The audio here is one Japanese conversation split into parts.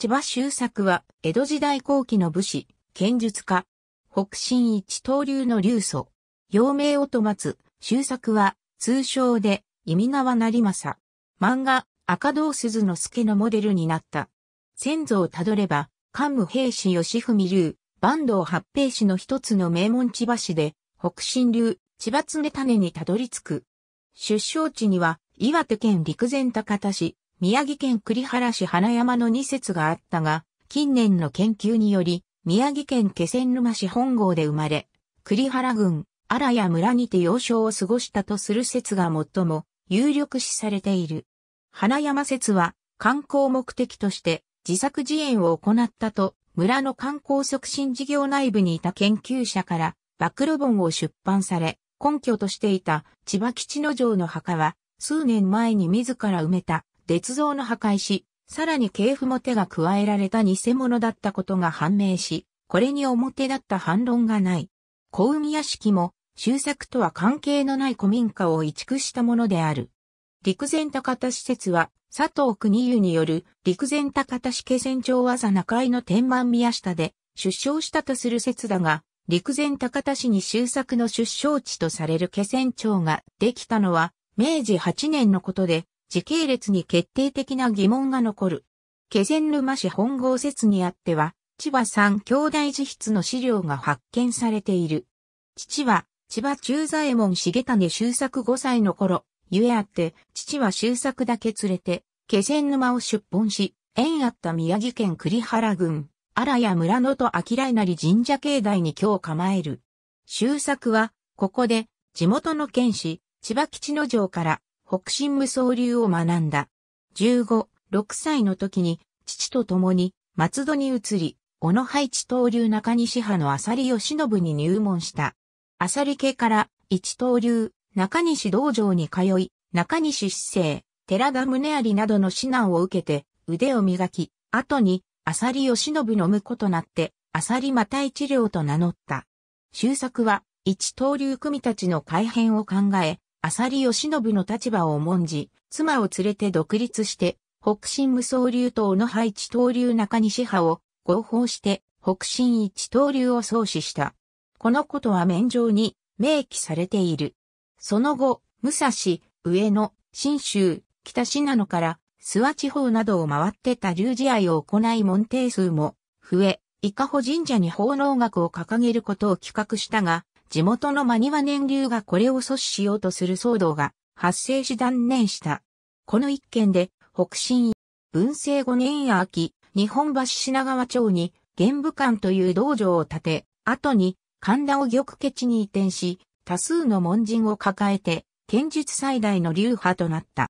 千葉周作は、江戸時代後期の武士、剣術家、北進一刀流の流祖、陽明音松、周作は、通称で、意味川成政。漫画、赤道鈴之助のモデルになった。先祖をたどれば、桓武平氏吉文流、坂東八平氏の一つの名門千葉市で、北進流、千葉常種にたどり着く。出生地には、岩手県陸前高田市、宮城県栗原市花山の2節があったが、近年の研究により、宮城県気仙沼市本郷で生まれ、栗原郡、荒谷村にて幼少を過ごしたとする説が最も有力視されている。花山説は観光目的として自作自演を行ったと村の観光促進事業内部にいた研究者から暴露本を出版され、根拠としていた千葉吉野城の墓は数年前に自ら埋めた捏造の破壊し、さらに系譜も手が加えられた偽物だったことが判明し、これに表立った反論がない。小海屋敷も、修作とは関係のない古民家を移築したものである。陸前高田施設は、佐藤国湯による陸前高田市気船長技中井の天満宮下で出生したとする説だが、陸前高田市に修作の出生地とされる気船長ができたのは、明治8年のことで、時系列に決定的な疑問が残る。気仙沼市本郷説にあっては、千葉三兄弟自筆の資料が発見されている。父は、千葉中左衛門重種修作5歳の頃、ゆえあって、父は修作だけ連れて、気仙沼を出奔し、縁あった宮城県栗原郡、荒谷村野と明なり神社境内に今日構える。修作は、ここで、地元の剣士、千葉吉之城から、北進無双流を学んだ。15、6歳の時に、父と共に、松戸に移り、小野配置東流中西派の浅利義信に入門した。浅利家から、一東流、中西道場に通い、中西市政、寺田宗有などの指南を受けて、腕を磨き、後に、浅利義信の婿となって、浅利又一良と名乗った。終作は、一刀流組たちの改変を考え、浅利義信の立場を重んじ、妻を連れて独立して、北進無双流と小野配置東流中西派を合法して、北進一刀流を創始した。このことは免状に明記されている。その後、武蔵、上野、新州、北信濃から、諏訪地方などを回って多流試合を行い門弟数も、増え、伊香保神社に奉納学を掲げることを企画したが、地元の真庭年流がこれを阻止しようとする騒動が発生し断念した。この一件で、北進、文政5年秋、日本橋品川町に、玄武館という道場を建て、後に、神田を玉家地に移転し、多数の門人を抱えて、剣術最大の流派となった。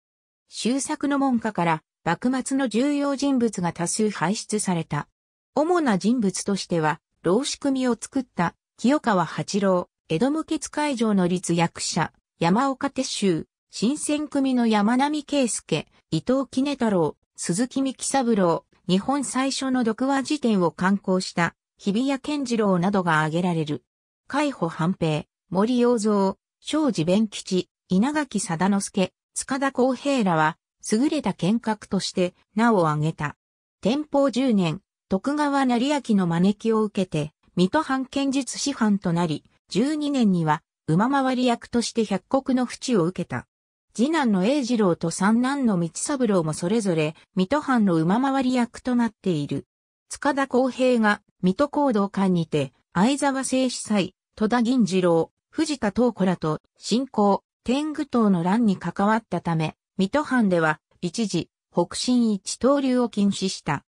修作の門下から、幕末の重要人物が多数輩出された。主な人物としては、老仕組みを作った清川八郎、江戸無血会場の立役者、山岡鉄舟、新選組の山並圭介、伊藤杵太郎、鈴木幹三郎、日本最初の読話辞典を刊行した日比谷健次郎などが挙げられる。海保半平、森洋蔵、庄司弁吉、稲垣貞之助、塚田公平らは、優れた見格として名を挙げた。天保十年、徳川成明の招きを受けて、水戸藩剣術師範となり、12年には馬回り役として百国の淵を受けた。次男の英二郎と三男の道三郎もそれぞれ水戸藩の馬回り役となっている。塚田公平が水戸行動館にて、相沢聖司祭、戸田銀次郎、藤田東子らと信仰、天狗党の乱に関わったため、水戸藩では一時、北進一刀流を禁止した。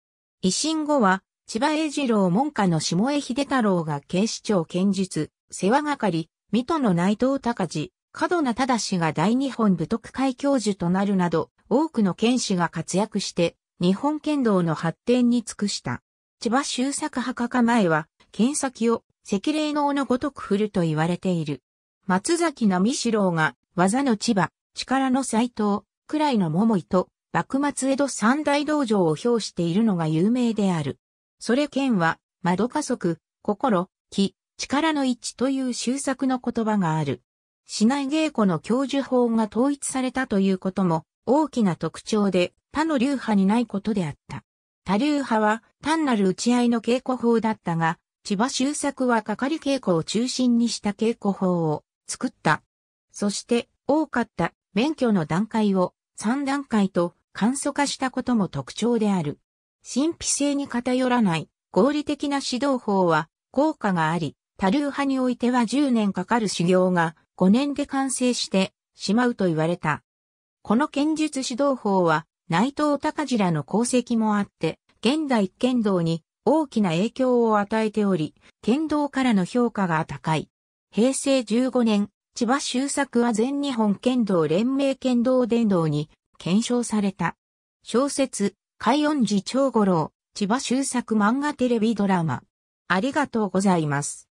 維新後は、千葉栄次郎門下の下江秀太郎が警視庁検術、世話係、水戸の内藤隆治、角名忠が大日本武徳会教授となるなど、多くの剣士が活躍して、日本剣道の発展に尽くした。千葉修作墓か前は、剣先を赤霊能のごとく振ると言われている。松崎美四郎が、技の千葉、力の斎藤、くらいの桃井と、幕末江戸三大道場を表しているのが有名である。それ剣は、窓加速、心、気、力の一致という修作の言葉がある。市内稽古の教授法が統一されたということも大きな特徴で他の流派にないことであった。他流派は単なる打ち合いの稽古法だったが、千葉修作は係稽古を中心にした稽古法を作った。そして多かった免許の段階を3段階と簡素化したことも特徴である。神秘性に偏らない合理的な指導法は効果があり、多流派においては10年かかる修行が5年で完成してしまうと言われた。この剣術指導法は内藤高次らの功績もあって、現代剣道に大きな影響を与えており、剣道からの評価が高い。平成15年、千葉修作は全日本剣道連盟剣道伝道に検証された。小説、海音寺長五郎、千葉修作漫画テレビドラマ。ありがとうございます。